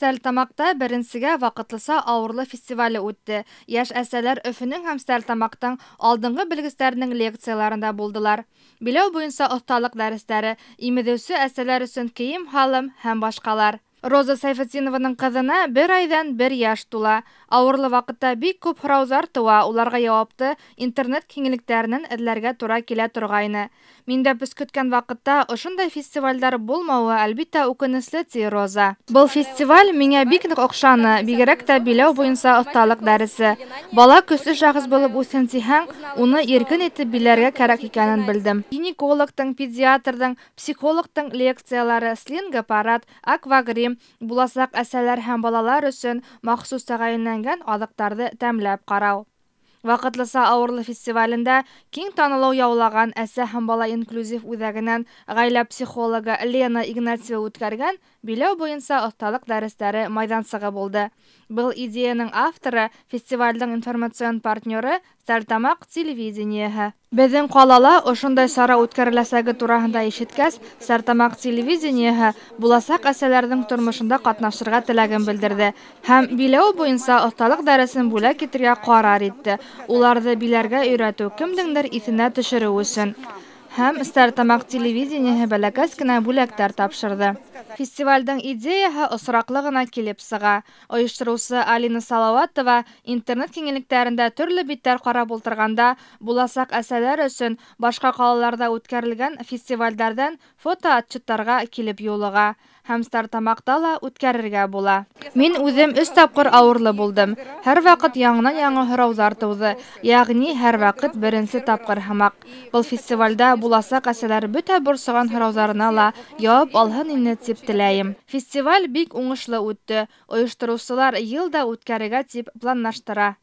тамақта беренсегә ваҡытлыса ауырлы фестивале үтте. Йәш әсәләр Өфөнөң һәм Стәлтамаҡтың алдынғы белгестәренең лекцияларында булдылар. Биләү буйынса оҫталыҡ дәрестәре, имеҙеүсе әсәләр өсөн кейем, һалым һәм башқалар. роза сайфатдинованың қызына бір айдан бір яш тула ауырлы вақытта бик көп сұраузар туа оларға жауапты интернет кеңеликтеринен эдлерге тура келә тұрғайны. мин дә без көткән вакытта ошондай фестивальдар болмауы әлбиттә үкенечле ти роза бұл фестиваль миңә бик нык оқшаны бигрәк тә биләү буенча осталык дәресе бала көчле жағыз болып үсен тиһәң уны иркен итеп биләргә кәрәк икәнен белдем гинекологтың педиатрдың психологтың лекциялары слинг аппарат аквагрим буласаҡ әсәләр һәм балалар өсөн махсус тәғәйенләнгән аҙыҡтарҙы тәмләп ҡарау. Ваҡытлыса ауырлы фестивалендә киң танылыу яулаған әсә һәм бала инклюзив үҙәгенән ғаилә психологы Лена Игнатьева үткәргән – Биләү буйынса оҫталыҡ дәрестәре майҙансығы булды. Был идеяның авторы фестивальдың информацион партнеры Сәлтамаҡ телевидениеһы. Беҙҙең ҡалала ошондай сара үткәреләсәге тураһында ишеткәс, Сәртамаҡ телевидениеһы буласаҡ әсәләрҙең тормошонда ҡатнашырға теләген белдерҙе. Һәм биләү буйынса оҫталыҡ дәресен бүлә китергә ҡарар итте. Уларҙы биләргә өйрәтеү кемдеңдер иҫенә төшөрөү өсөн. һәм Стартамак телевидениеһе бәләкәс кенә бүләктәр тапшырды. Фестивальдың идеяһы осраклы гына килеп сыға. Оештыручы Алина Салауатова интернет түрлі төрле биттәр болтырғанда, утырганда, буласак әсәрләр башқа қалаларда өткерілген фестивальдардан фото отчеттарға килеп юлыға. һәм стартамаҡта ла үткәрергә була. Мин үҙем өс тапҡыр ауырлы булдым. Һәр ваҡыт яңынан яңы һорауҙар тыуҙы, яғни һәр ваҡыт беренсе тапҡыр һымаҡ. Был фестивалдә буласа әсәләр бөтә борсоған һорауҙарына ла яуап алһын ине тип теләйем. Фестиваль бик уңышлы үтте. Ойоштороусылар йыл да тип планлаштыра.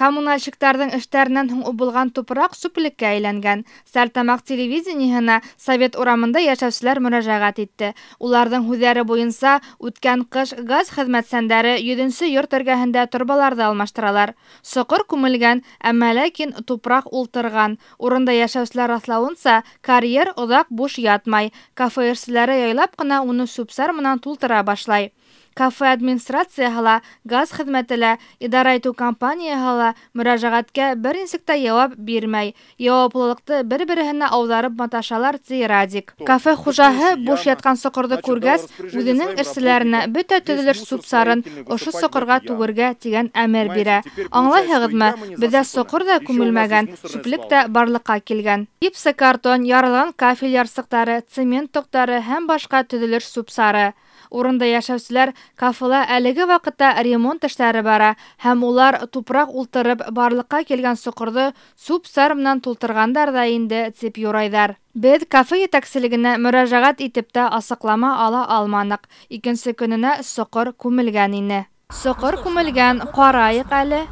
Коммунальщиктарҙың эштәренән һуң убылған тупраҡ сүплеккә әйләнгән. Сәлтамаҡ телевидениеһенә Совет урамында йәшәүселәр мөрәжәғәт итте. Уларҙың һүҙәре буйынса, үткән ҡыш газ хеҙмәтсәндәре йөҙөнсө йорт эргәһендә торбаларҙы алмаштыралар. Соҡор күмелгән, әммә ләкин тупраҡ ултырған. Урында йәшәүселәр аҫлауынса, карьер оҙаҡ буш ятмай. Кафе яйлап ҡына уны супсар менән тултыра башлай кафе администрация ла, газ хеҙмәтелә лә, идара итеү компанияһы ла мөрәжәғәткә бер нисек тә яуап бирмәй. Яуаплылыҡты бер-береһенә ауҙарып маташалар Цирадик. Кафе хужаһы буш ятҡан соҡорҙы күргәс, үҙенең эшселәренә бөтә төҙөлөш субсарын ошо соҡорға түгергә тигән әмер бирә. Аңлайһығыҙмы? Беҙҙә соҡор ҙа күмелмәгән, сүплек тә барлыҡҡа килгән. Гипсокартон, ярылған кафель ярсыҡтары, цемент тоҡтары һәм башҡа төҙөлөш субсары урында йәшәүселәр кафела әлеге ваҡытта ремонт тештәре бара һәм улар тупрақ ултырып барлыҡа килгән соқорҙы суп сарымнан тултырғандар ҙа инде тип юррайҙар. Беҙ кафе етәкселегенә мөрәжәғәт итеп тә асыҡлама ала алманық. Икенсе көнөнә соқор күмелгән ине. Соқр күмелгән, ҡарайыҡ әле,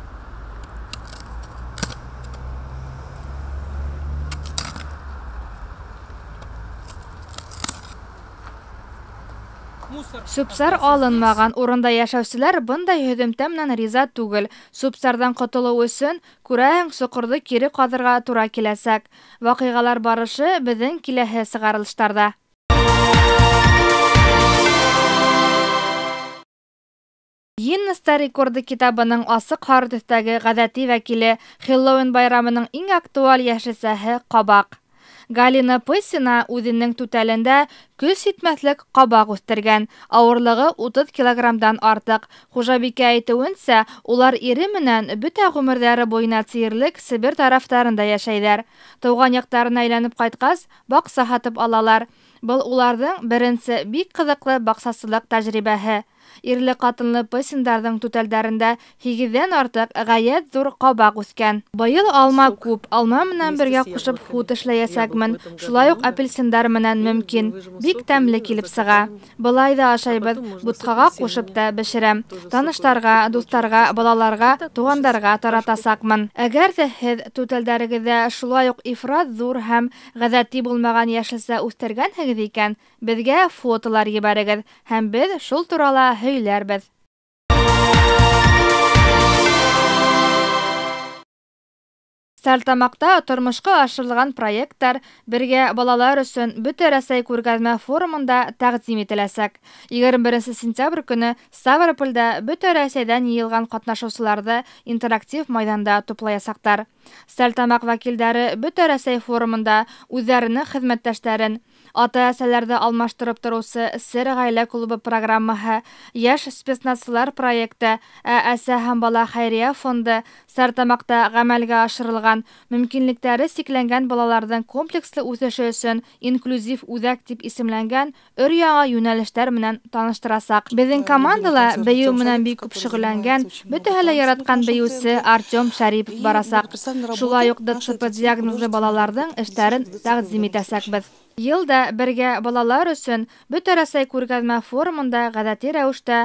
Сүпсар алынмаған урында йәшәүселәр бындай һөҙөмтә риза түгел. Сүпсарҙан ҡотолоу өсөн, күрәһең, соҡорҙы кире ҡаҙырға тура киләсәк. Ваҡиғалар барышы беҙҙең киләһе сығарылыштарҙа. Гиннеста рекорды китабының асыҡ һары төҫтәге ғәҙәти вәкиле Хеллоуин байрамының иң актуаль йәшәсәһе ҡабаҡ. Галина Пысина үҙенең түтәлендә көс итмәҫлек ҡабаҡ үҫтергән, ауырлығы 30 килограммдан артыҡ. Хужабикә әйтеүенсә, улар ире менән бөтә ғүмерҙәре буйына тиерлек Себер тарафтарында йәшәйҙәр. Тыуған яҡтарына әйләнеп ҡайтҡас, баҡса һатып алалар. Был уларҙың беренсе бик ҡыҙыҡлы баҡсасылыҡ тәжрибәһе. Ирле ҡатынлы пысиндарҙың түтәлдәрендә һигеҙҙән артыҡ ғәйәт ҙур ҡабаҡ үҫкән. Быйыл алма күп, алма менән бергә ҡушып һут эшләйәсәкмен, шулай уҡ апельсиндар менән мөмкин. Бик тәмле килеп сыға. Былай ҙа ашайбыҙ, бутҡаға ҡушып та бешерәм. Таныштарға, дуҫтарға, балаларға, туғандарға таратасаҡмын. Әгәр ҙә һеҙ түтәлдәрегеҙҙә шулай уҡ ифрат ҙур һәм ғәҙәти булмаған йәшелсә үҫтергәнһегеҙ икән, беҙгә фотолар ебәрегеҙ һәм беҙ шул турала Һөйләрбез Сәлтамаҡта тормошҡа ашырылған проекттар бергә балалар өсөн Бөтә Рәсәй күргәҙмә форумында тәҡдим ителәсәк. 21 сентябрь көнө Ставропольдә Бөтә Рәсәйҙән йыйылған ҡатнашыусыларҙы интерактив майҙанда туплаясаҡтар. Сәлтамаҡ вәкилдәре Бөтә Рәсәй форумында үҙҙәренең хеҙмәттәштәрен, ата-әсәләрҙе алмаштырып тороусы Сер ғаилә клубы программаһы, йәш спецназсылар проекты, ә әсә һәм бала хәйриә фонды Сәлтамаҡта ғәмәлгә ашырылған булмаған, мөмкинлектәре сикләнгән балаларҙың комплекслы үҫеше өсөн инклюзив үҙәк тип исемләнгән өр яңа йүнәлештәр менән таныштырасаҡ. Беҙҙең командала бейеү менән бик күп шөғөлләнгән, бөтәһе лә яратҡан бейеүсе Артём Шарипов барасаҡ. Шулай уҡ ДЦП диагнозы балаларҙың эштәрен тәҡдим итәсәкбеҙ. Йылда бергә балалар өсөн бөтә рәсәй күргәҙмә форумында ғәҙәти рәүештә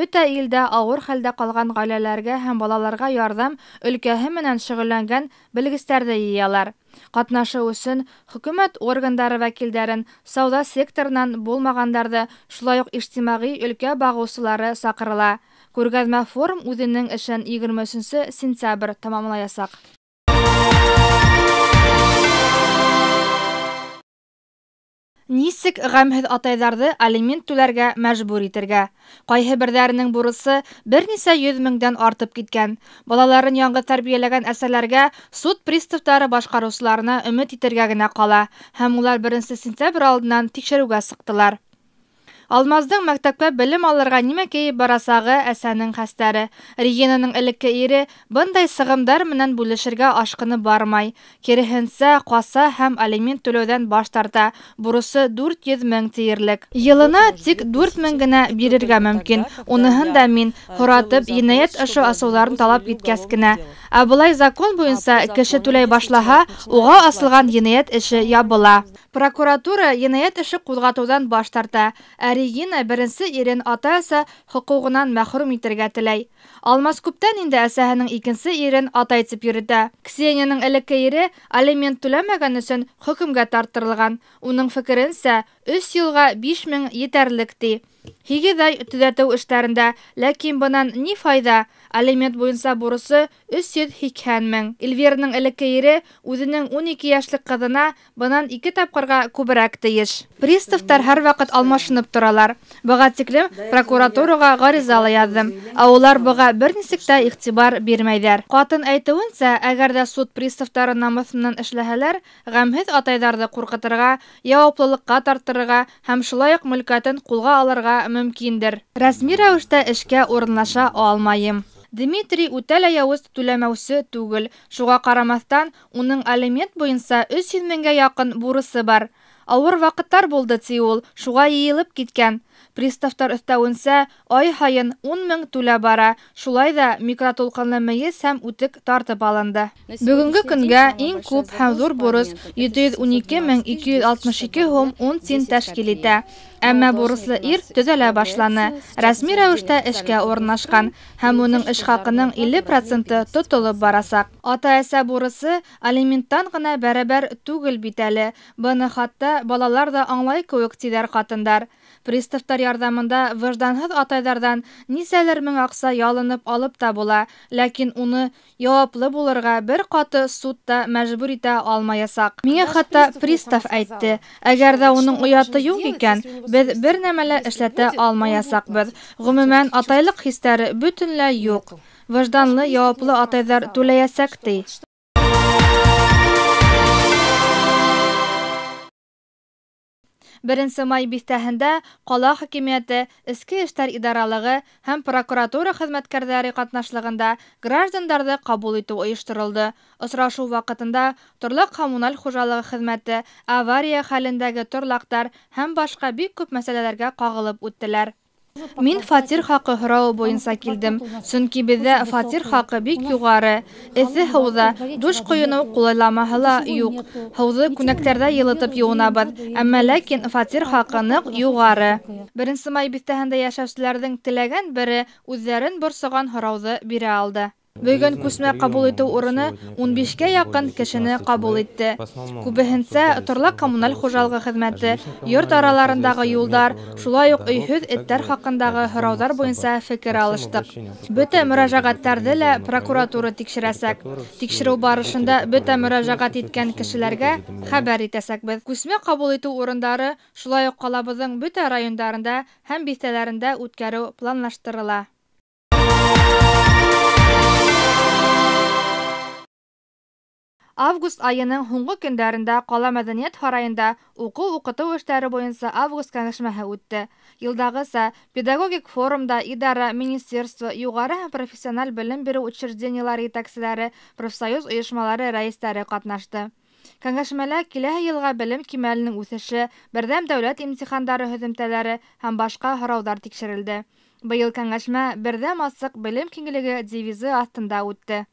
бөтә илдә ауыр хәлдә ҡалған ғаиләләргә һәм балаларға ярҙам өлкәһе менән шөғөлләнгән белгестәрҙе йыялар. Ҡатнашыу өсөн хөкүмәт органдары вәкилдәрен сауҙа секторынан булмағандарҙы шулай уҡ ижтимағи өлкә бағыусылары саҡырыла. Күргәҙмә форум үҙенең эшен 23 сентябрь тамамлаясаҡ. Нисек ғәмһеҙ атайҙарҙы алимент түләргә мәжбүр итергә? Ҡайһы берҙәренең бурысы бер нисә йөҙ меңдән артып киткән. Балаларын яңғыҙ тәрбиәләгән әсәләргә суд приставтары башҡарыусыларына өмөт итергә генә ҡала, һәм улар 1 сентябрь алдынан тикшереүгә сыҡтылар. Алмаздың мәктәпкә белем алырға нимә кейеп барасағы әсәнең хәстәре. Регинаның элекке ире бындай сығымдар менән бүлешергә ашҡыны бармай. Киреһенсә, ҡаса һәм алимент түләүҙән баш тарта. Бурысы 400 мең тиерлек. Йылына тик 4 мең генә бирергә мөмкин. Уныһын да мин һоратып, инаят ашу асыуларын талап иткәс кенә. ә былай закон буенча кеше түләй башлаһа, уға асылған енәят эше ябыла. Прокуратура енәят іші кузгатудан баш тарта. Ә Регина беренсе ата атасы хукугынан мәхрүм итергә тілей. Алмас көптен инде әсәһенең икенсе ирен ата дип йөрөтә. Ксенияның элекке ері алимент түләмәгән үсін хөкемгә тарттырылған. Уның фикеренсә, 3 елга 5 мең етәрлек Хиге ай төҙәтеү эштәрендә, ләкин бынан ни файҙа? Алимент буйынса бурысы 380 мең. Эльвираның элекке ире үҙенең 12 яшлек ҡыҙына бынан ике тапҡырға күберәк тейеш. Приставтар һәр ваҡыт алмашынып торалар. Быға тиклем прокуратураға ғаризала ла яҙҙым, ә улар быға бер нисек тә иғтибар бирмәйҙәр. Ҡатын әйтеүенсә, әгәр суд приставтары намыҫынан эшләһәләр, ғәмһеҙ атайҙарҙы ҡурҡытырға, яуаплылыҡҡа тарттырырға һәм шулайыҡ мөлкәтен ҡулға алырға ҡарарға мөмкиндер. Рәсми рәүештә эшкә урынлаша алмайым. Дмитрий үтә лә яуыз түләмәүсе түгел. Шуға ҡарамаҫтан, уның алимент буйынса 300 меңгә яҡын бурысы бар. Ауыр ваҡыттар булды, ти ул. Шуға йыйылып киткән. Приставтар өҫтәүенсә, ай һайын 10 мең түлә бара. Шулай ҙа микротулҡынлы мейес һәм үтек тартып алынды. Бөгөнгө көнгә иң күп һәм ҙур бурыс 712 262 һум 10 цин тәшкил итә. Әммә бурыслы ир төҙәлә башланы. Рәсми рәүештә эшкә урынлашҡан һәм уның эш хаҡының 50 проценты тотолоп барасаҡ. Ата-әсә бурысы алименттан ғына бәрәбәр түгел бит әле. Быны хатта балалар да аңлай кеүек тиҙәр ҡатындар. Приставтар ярҙамында выжданһыҙ атайҙарҙан нисәлер мең аҡса ялынып алып та була, ләкин уны яуаплы булырға бер ҡаты судта мәжбүр итә алмаясаҡ. Миңә хатта пристав әйтте. Әгәр ҙә уның уяты юҡ икән, беҙ бер нәмә лә эшләтә алмаясаҡ бер. Ғөмүмән атайлыҡ хистәре бөтөнләй юҡ. Выжданлы яуаплы атайҙар түләйәсәк ти. 1 май биҫтәһендә ҡала хакимиәте, эске эштәр идаралығы һәм прокуратура хеҙмәткәрҙәре ҡатнашлығында граждандарҙы ҡабул итеү ойошторолдо. Осрашыу ваҡытында торлаҡ коммуналь хужалығы хеҙмәте, авария хәлендәге торлаҡтар һәм башҡа бик күп мәсьәләләргә ҡағылып үттеләр. Мин фатир хаҡы һорау буйынса килдем, сөнки беҙҙә фатир хаҡы бик юғары, эҫе һыуҙа, душ ҡойоноу ҡулайламаһы ла юҡ. Һыуҙы күнәктәрҙә йылытып йыуынабыҙ, әммә ләкин фатир хаҡы ныҡ юғары. Беренсе май биҫтәһендә йәшәүселәрҙең теләгән бере үҙҙәрен борсоған һорауҙы бирә алды. Бөгөн күсмә ҡабул итеү урыны 15кә яҡын кешене ҡабул итте. Күбеһенсә торлаҡ коммуналь хужалғы хеҙмәте, йорт араларындағы юлдар, шулай уҡ өйһөҙ эттәр хаҡындағы һорауҙар буйынса фекер алыштыҡ. Бөтә мөрәжәғәттәрҙе лә прокуратура тикшерәсәк. Тикшереү барышында бөтә мөрәжәғәт иткән кешеләргә хәбәр итәсәк беҙ. Күсмә ҡабул итеү урындары шулай уҡ ҡалабыҙың бөтә райондарында һәм биҫтәләрендә үткәреү планлаштырыла. Август айының һуңғы көндәрендә ҡала мәҙәниәт һарайында уҡыу-уҡытыу эштәре буйынса август кәңәшмәһе үтте. Йылдағыса педагогик форумда идара, министерство, юғары һәм профессиональ белем биреү учреждениеләре етәкселәре, профсоюз ойошмалары рәйестәре ҡатнашты. Кәңәшмәлә киләһе йылға белем кимәленең үҫеше, берҙәм дәүләт имтихандары һөҙөмтәләре һәм башҡа һорауҙар тикшерелде. Быйыл кәңәшмә берҙәм асыҡ белем киңлеге девизы аҫтында үтте.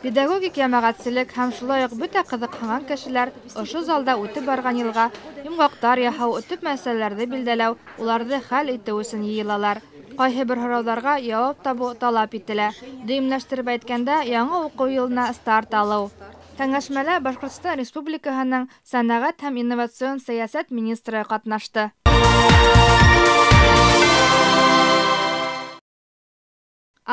Педагогик йәмәғәтселек һәм шулай ук бөтә ҡыҙыҡһынған кешеләр ошо залда үтеп барған йылға йомғаҡтар яһау, төп мәсьәләләрҙе билдәләү, уларҙы хәл итеү өсөн йыйылалар. Ҡайһы бер һорауҙарға яуап табу талап ителә. Дөйөмләштереп әйткәндә, яңы уҡыу йылына старт алыу. Кәңәшмәлә Башҡортостан Республикаһының сәнәғәт һәм инновацион сәйәсәт министры ҡатнашты.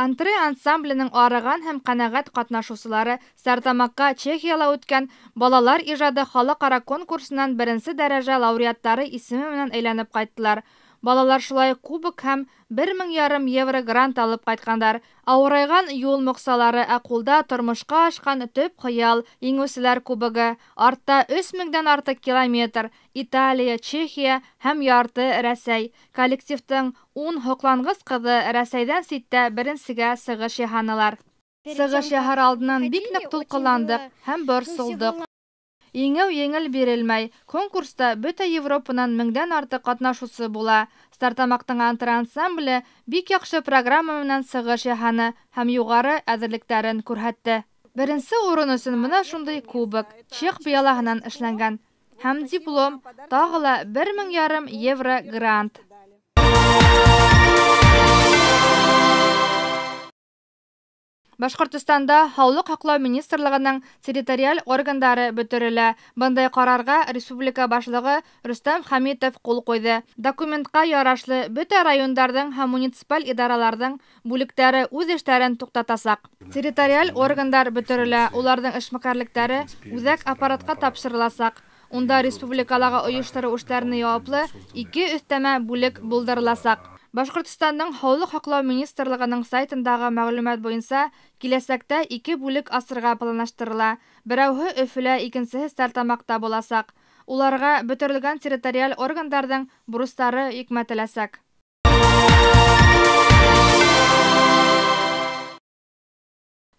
антре ансамбленің арыған һәм қанағат қатнашусылары сарытамакка чехияла өткен балалар ижады халықара конкурсынан бірінсі дәрәжә лауреаттары исеме менен әйләнеп қайттылар Балалар шулай кубок һәм 1 евро грант алып кайтҡандар. аурайған юл моҡсалары акулда тормошҡа ашҡан төп хыял еңеүселәр кубогы. Артта 3000 меңдән артыҡ километр Италия, Чехия һәм ярты Рәсәй. Коллективтың 10 һоҡланғыс ҡыҙы Рәсәйҙән ситтә беренсегә сығыш яһанылар. Сығыш яһар алдынан бик ныҡ тулҡыландыҡ һәм борсолдоҡ. Еңеү еңел бирелмәй. Конкурста бөтә Европанан меңдән арты ҡатнашыусы була. Стартамаҡтың антрансамбле бик яҡшы программа менән сығыш яһаны һәм юғары әҙерлектәрен күрһәтте. Беренсе урын өсөн мына шундай кубок, чех биялаһынан эшләнгән һәм диплом, тағы ла ярым евро грант. Башҡортостанда һаулыҡ һаҡлау министрлығының территориаль органдары бөтөрөлә. Бындай ҡарарға республика башлығы Рустам Хамитов ҡул ҡуйҙы. Документҡа ярашлы бөтә райондарҙың һәм муниципаль идараларҙың бүлектәре үҙ эштәрен туҡтатасаҡ. Территориаль органдар бөтөрөлә, уларҙың эшмәкәрлектәре үҙәк аппаратҡа тапшырыласаҡ. Унда республикалағы ойыштырыу эшләренә яуаплы ике өҫтәмә бүлек булдырыласаҡ. Башҡортостандың һаулы хаҡлау министрлығының сайтындағы мәғлүмәт буйынса киләсәктә ике бүлек асырға планлаштырыла. берәүһе өфөлә икенсеһе стартамаҡта буласаҡ. Уларға бөтөрлгән территориаль органдардың бурыстары икмәтеләсәк.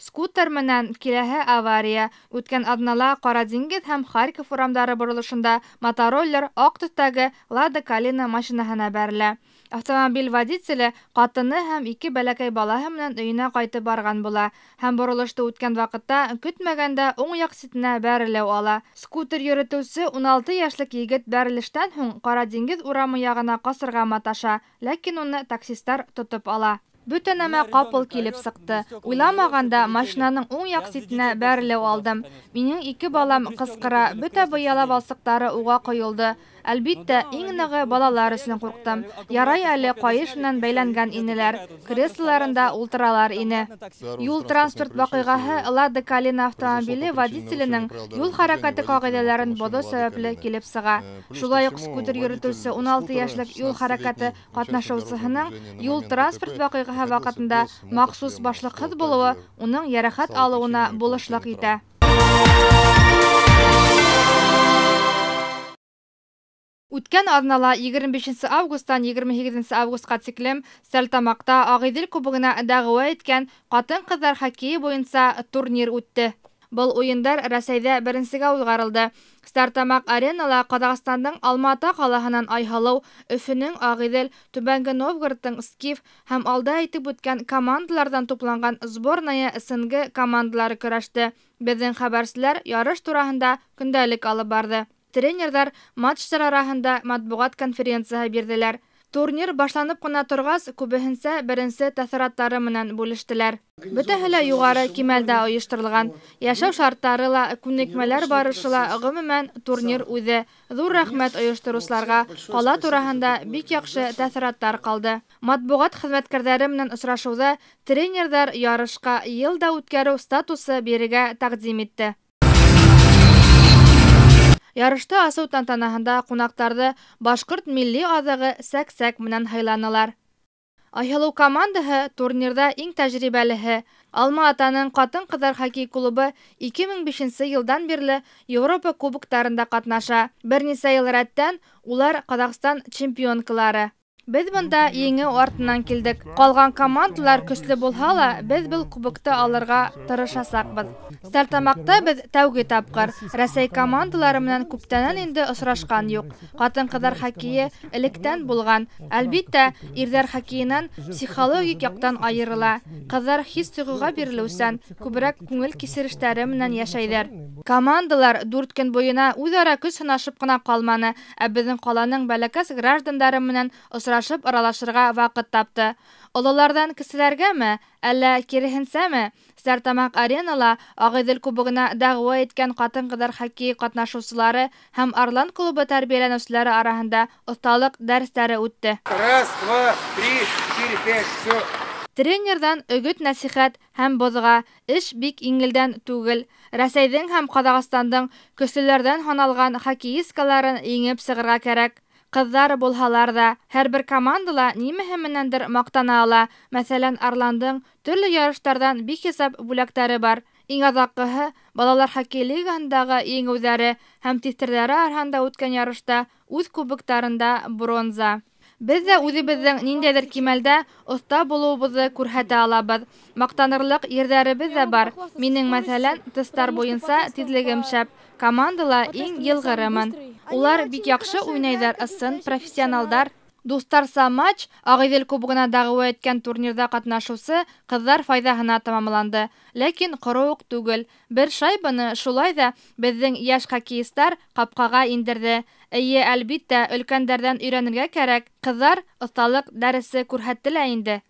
Скутер менән киләһе авария үткән аднала Ҡара һәм Харьков урамдары боролошонда мотороллер Октотагы Лада Калина машинаһына бәрелә автомобиль водителе ҡатыны һәм ике бәләкәй балаһы менән өйөнә ҡайты барған була һәм боролошто үткән ваҡытта көтмәгәндә уң яҡ ситенә бәрелеү ала. Скутер йөрөтөүсе 16 йәшлек егет бәрелештән һуң Ҡара диңгеҙ урамы яғына ҡасырға маташа, ләкин уны таксистар тотоп ала. Бөтә нәмә ҡапыл килеп сыҡты. Уйламағанда машинаның уң яҡ ситенә бәрелеү алдым. Минең ике балам ҡысҡыра, бөтә быяла балсыҡтары уға ҡойолды. Әлбиттә, иң нығы балалар өсөн ҡурҡтым. Ярай әле ҡайыш менән бәйләнгән инеләр, креслоларында ултыралар ине. Юл транспорт ваҡиғаһы Лада Калина автомобиле водителенең юл хәрәкәте ҡағиҙәләрен бодо сәбәпле килеп сыға. Э, Шулай уҡ скутер йөрөтөүсе 16 йәшлек юл хәрәкәте ҡатнашыусыһының юл транспорт ваҡиғаһы ваҡытында махсус башлыҡһыҙ булыуы уның ярахат алыуына булышлыҡ итә. Үткән аҙнала 25 августан 28 августҡа тиклем Сәлтамаҡта Ағиҙел кубогына дәғүә иткән ҡатын-ҡыҙҙар хоккейы буйынса турнир үтте. Был уйындар Рәсәйҙә беренсегә уҙғарылды. Стартамаҡ аренала Ҡаҙағстандың Алмата ҡалаһынан Айһылыу, Өфөнөң Ағиҙел, Түбәнге Новгородның Скиф һәм алда әйтеп үткән командалардан тупланған сборная СНГ командалары көрәште. Безнең хәбәрселәр ярыш тураһында көндәлек алып барҙы тренерҙар матчтар араһында матбуғат конференцияһы бирҙеләр. Турнир башланып ҡына торғас, күбеһенсә беренсе тәҫәраттары менән бүлештеләр. Бөтәһе лә юғары кимәлдә ойошторолған. Йәшәү шарттары ла, күнекмәләр барышы ла, ғөмүмән, турнир үҙе. Ҙур рәхмәт ойоштороусыларға, ҡала тураһында бик яҡшы тәҫәраттар ҡалды. Матбуғат хеҙмәткәрҙәре менән осрашыуҙа тренердар ярышҡа йыл да үткәреү статусы бирегә тәҡдим итте. Ярышты асыу тантанаһында ҡунаҡтарҙы башҡорт милли аҙығы сәк-сәк менән һыйланылар. Айылыу командаһы турнирҙа иң тәжрибәлеһе Алма атаның ҡатын ҡыҙҙар хоккей клубы 2005 йылдан бирле Европа кубоктарында ҡатнаша. Бер нисә йыл рәттән улар Ҡаҙағстан чемпионкалары Беҙ бында еңеү артынан килдек. Ҡалған командалар көслө булһа ла, беҙ был кубокты алырға тырышасаҡбыҙ. Стартамаҡта беҙ тәүге тапҡыр. Рәсәй командалары менән күптәнән инде осрашҡан юҡ. Ҡатын-ҡыҙҙар хакие электән булған. Әлбиттә, ирҙәр хоккейынан психологик яҡтан айырыла. Ҡыҙҙар хис тойғоға бирелеүсән, күберәк күңел кисерештәре менән йәшәйҙәр. Командалар дүрт көн буйына үҙ-ара көс ҡына ҡалманы, ә беҙҙең ҡаланың бәләкәс граждандары менән осрашҡан осрашып аралашырға ваҡыт тапты. Ололарҙан кеселәргәме, әллә киреһенсәме, Сәртамаҡ аренала Ағиҙел кубығына дәғүә еткән ҡатын-ҡыҙҙар хоккей ҡатнашыусылары һәм Арлан клубы тәрбиәләнеүселәре араһында оҫталыҡ дәрестәре үтте. Тренердан Тренерҙан өгөт нәсихәт һәм боҙға эш бик иңелдән түгел. Рәсәйҙең һәм Ҡаҙағстандың көслөләрҙән һаналған хакиискаларын еңеп сығырға кәрәк. Ҡыҙҙар булһалар ҙа, һәр бер командала нимәһе менәндер маҡтана ала. Мәҫәлән, Арландың төрлө ярыштарҙан бик хисап бүләктәре бар. Иң аҙаҡҡыһы – балалар хоккей лигаһындағы еңеүҙәре һәм тиҫтерҙәре арһанда үткән ярышта үҙ кубоктарында бронза. Беҙ ҙә үҙебеҙҙең ниндәйҙер кимәлдә оста булыуыбыҙҙы күрһәтә алабыҙ. Маҡтанырлыҡ ерҙәребеҙ ҙә бар. Минең, мәҫәлән, тестар буйынса тиҙлегем шәп. Командала иң йылғырымын. Улар бик яҡшы уйнайҙар, ысын профессионалдар. Дустарса матч Ағиҙел кубогына дағыу әйткән турнирҙа ҡатнашыусы ҡыҙҙар файҙаһына тамамланды. Ләкин ҡоро түгел. Бер шайбаны шулай ҙа беҙҙең йәш хоккеистар ҡапҡаға индерҙе. Эйе, әлбиттә, өлкәндәрҙән өйрәнергә кәрәк. Ҡыҙҙар оҫталыҡ дәресе күрһәтте лә инде.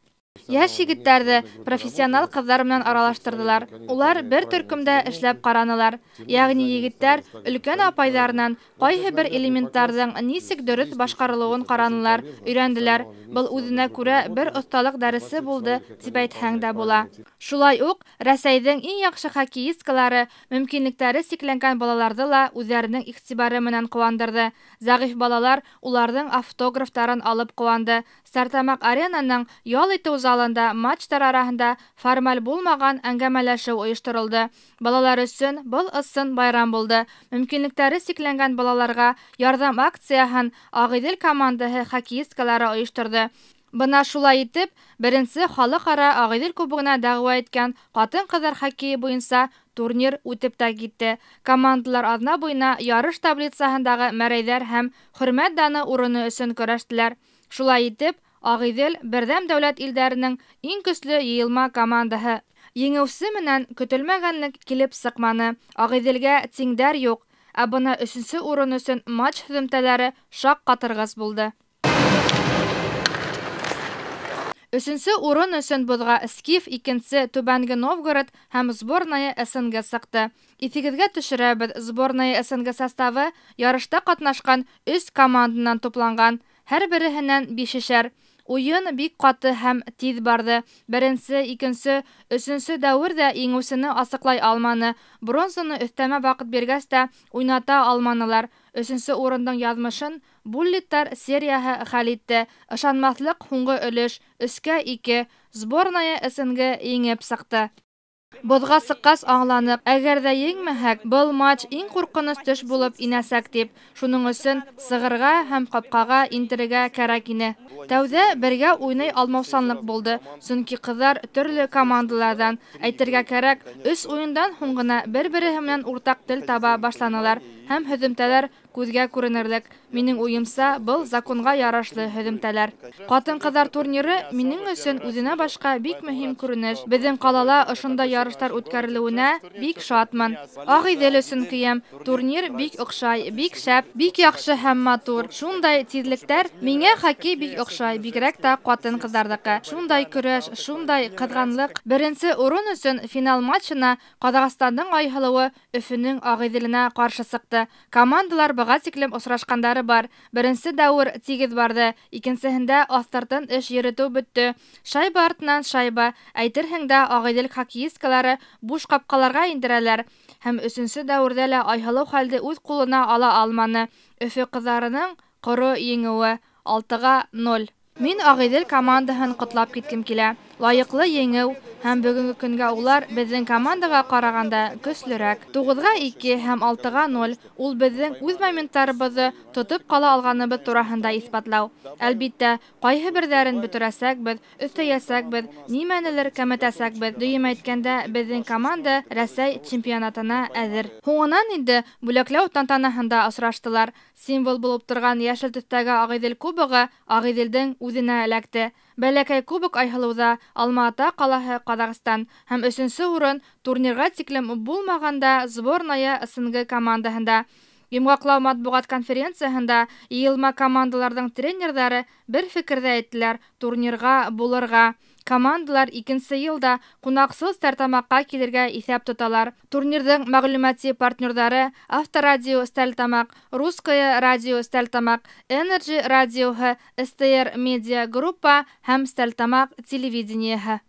Йәш егеттәрҙе профессионал ҡыҙҙар менән аралаштырҙылар. Улар бер төркөмдә эшләп ҡаранылар. Яғни егеттәр өлкән апайҙарынан ҡайһы бер элементтарҙың нисек дөрөҫ башҡарылыуын ҡаранылар, өйрәнделәр. Был үҙенә күрә бер оҫталыҡ дәресе булды, тип әйтһәң дә була. Шулай уҡ Рәсәйҙең иң яҡшы хоккеисткалары мөмкинлектәре сикләнгән балаларҙы ла үҙҙәренең иғтибары менән ҡыуандырҙы. Зәғиф балалар уларҙың автографтарын алып ҡыуанды, Стартамаҡ аренаның ял итеү залында матчтар араһында формаль булмаған әңгәмәләшеү ойошторолдо. Балалар өсөн был ысын байрам булды. Мөмкинлектәре сикләнгән балаларға ярдам акцияһын Ағиҙел командаһы хоккеисткалары ойошторҙо. Бына шулай итеп, беренсе халыҡ-ара Ағиҙел кубогына дәғүә иткән ҡатын-ҡыҙҙар хоккейы буйынса турнир үтеп тә китте. Командалар аҙна буйына ярыш таблицаһындағы мәрәйҙәр һәм хөрмәт даны урыны өсөн көрәштеләр. Шулай итеп, Ағиҙел берҙәм дәүләт илдәренең иң көслө йыйылма командаһы. Еңеүсе менән көтөлмәгәнлек килеп сыҡманы. Ағиҙелгә тиңдәр юҡ, ә бына өсөнсө урын өсөн матч һөҙөмтәләре шак ҡатырғыс булды. Өсөнсө урын өсөн боҙға Скиф икенсе Түбәнге Новгород һәм сборная СНГ сыҡты. Иҫегеҙгә төшөрәбеҙ, Зборная СНГ составы ярышта ҡатнашҡан өс команданан тупланған, һәр береһенән бишешәр. Уйын бик ҡаты һәм тиҙ барҙы. Беренсе, икенсе, өсөнсө дәүер ҙә иңеүсене асыҡлай алманы. Бронзаны өҫтәмә ваҡыт биргәс тә уйната алманылар. Өсөнсө урындың яҙмышын буллиттар серияһы хәл итте. Ышанмаҫлыҡ һуңғы өлөш, өскә ике, сборная СНГ еңеп сыҡты. Боҙға сыҡҡас аңланып, әгәр ҙә еңмәһәк, был матч иң ҡурҡыныс төш булып инәсәк тип. Шуның өсөн сығырға һәм ҡапҡаға интергә кәрәк ине. Тәүҙә бергә уйнай алмаусанлыҡ булды, сөнки ҡыҙҙар төрлө командаларҙан. Әйтергә кәрәк, өс ойындан һуң гына бер-береһе менән уртаҡ тел таба башланылар һәм һөҙөмтәләр күҙгә күренерлек. Минең уйымса, был законға ярашлы һөҙөмтәләр. Ҡатын-ҡыҙҙар турниры минең өсөн үҙенә башҡа бик мөһим күренеш. Беҙҙең ҡалала ошондай ярыштар үткәрелеүенә бик шатмын. Ағиҙел өсөн кейәм. Турнир бик оҡшай, бик шәп, бик яҡшы һәм матур. Шундай тиҙлектәр миңә хоккей бик оҡшай, бигерәк тә ҡатын-ҡыҙҙарҙыҡы. Шундай көрәш, шундай ҡыҙғанлыҡ. Беренсе урын өсөн финал матчына Ҡаҙағстандың Айһылыуы Өфөнөң Ағиҙеленә ҡаршы сыҡты. Командалар быға тиклем осрашҡандары бар. Беренсе дәүер тигеҙ барҙы, икенсеһендә аҫтартын эш йөрөтөү бөттө. Шайба артынан шайба, әйтерһең дә ағиделк хоккеисткалары буш ҡапҡаларға индерәләр. Һәм өсөнсө дәүерҙә лә айһылыу хәлде үҙ ҡулына ала алманы. Өфө ҡыҙарының ҡоро еңеүе 6-ға 0. Мин Ағиҙел командаһын ҡотлап киткем килә лайыҡлы еңеү һәм бөгөнгө көнгә улар беҙҙең командаға ҡарағанда көслөрәк. 9 ике 2 һәм 6 ноль, 0 ул беҙҙең үҙ моменттарыбыҙҙы тотоп ҡала алғаныбыҙ тураһында иҫбатлау. Әлбиттә, ҡайһы берҙәрен бөтөрәсәк беҙ, өҫтәйәсәк беҙ, нимәнелер кәмәтәсәк беҙ. Дөйөм әйткәндә, беҙҙең команда Рәсәй чемпионатына әҙер. Һуңынан инде бүләкләү тантанаһында осраштылар. Символ булып торған йәшел төҫтәге Ағиҙел кубығы Ағиҙелдең үҙенә эләкте. Бәләкәй кубок айһылыуҙа Алмаата ҡалаһы Ҡаҙағстан һәм өсөнсө урын турнирға тиклем булмағанда зборная ысынғы командаһында. Йымғақлау матбуғат конференцияһында йылма командаларҙың тренерҙары бер фекерҙә әйтеләр турнирға булырға. командалар икенсе йылда кунаксыз тартамакка келерге исәп тоталар. Турнирдың мәгълүмати партнерлары Авторадио Стальтамак, Русское радио Энерджи Energy радиоһы, СТР медиа группа һәм Стальтамак телевидениеһе.